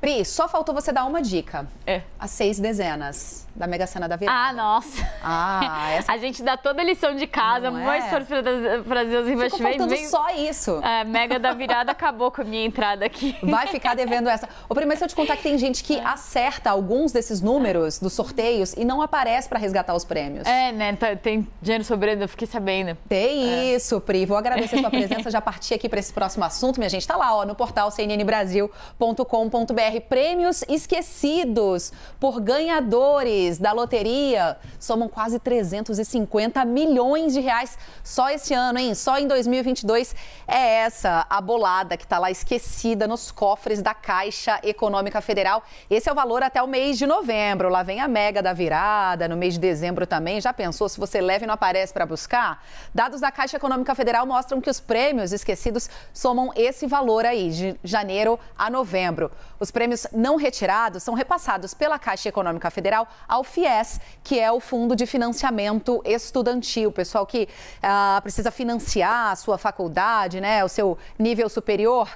Pri, só faltou você dar uma dica. É. As seis dezenas da Mega Sena da Virada. Ah, nossa. Ah, essa... A gente dá toda a lição de casa, Não mais é? para fazer os investimentos. Ficou faltando só isso. É, Mega da Virada acabou com a minha entrada aqui. Vai ficar devendo essa. Ô, Pri, mas se eu te contar que tem gente que é. acerta alguns desses números dos sorteios e não aparece para resgatar os prêmios. É, né? Tá, tem dinheiro sobrando, eu fiquei sabendo. Tem é. isso, Pri. Vou agradecer sua presença. Já parti aqui para esse próximo assunto, minha gente. Tá lá, ó, no portal cnnbrasil.com.br. BR, prêmios esquecidos por ganhadores da loteria somam quase 350 milhões de reais só este ano, hein? Só em 2022 é essa a bolada que está lá esquecida nos cofres da Caixa Econômica Federal. Esse é o valor até o mês de novembro. Lá vem a mega da virada, no mês de dezembro também. Já pensou se você leva e não aparece para buscar? Dados da Caixa Econômica Federal mostram que os prêmios esquecidos somam esse valor aí, de janeiro a novembro. Os prêmios não retirados são repassados pela Caixa Econômica Federal ao FIES, que é o Fundo de Financiamento Estudantil. Pessoal que ah, precisa financiar a sua faculdade, né, o seu nível superior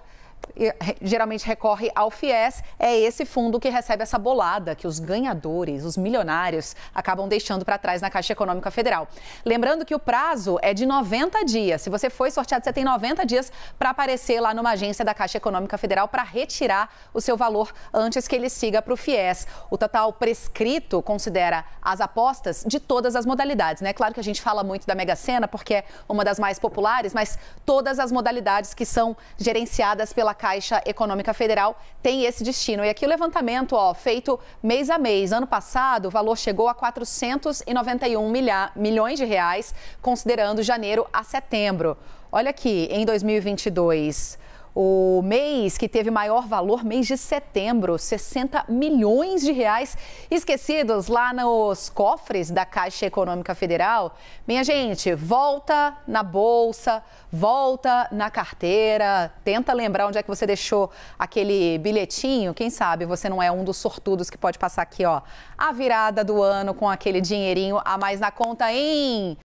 geralmente recorre ao FIES, é esse fundo que recebe essa bolada que os ganhadores, os milionários, acabam deixando para trás na Caixa Econômica Federal. Lembrando que o prazo é de 90 dias. Se você foi sorteado, você tem 90 dias para aparecer lá numa agência da Caixa Econômica Federal para retirar o seu valor antes que ele siga para o FIES. O total prescrito considera as apostas de todas as modalidades, né? Claro que a gente fala muito da Mega Sena porque é uma das mais populares, mas todas as modalidades que são gerenciadas pela pela Caixa Econômica Federal tem esse destino. E aqui o levantamento, ó, feito mês a mês. Ano passado, o valor chegou a 491 milha, milhões de reais, considerando janeiro a setembro. Olha aqui, em 2022. O mês que teve maior valor, mês de setembro, 60 milhões de reais esquecidos lá nos cofres da Caixa Econômica Federal. Minha gente, volta na bolsa, volta na carteira, tenta lembrar onde é que você deixou aquele bilhetinho. Quem sabe você não é um dos sortudos que pode passar aqui, ó, a virada do ano com aquele dinheirinho a mais na conta hein?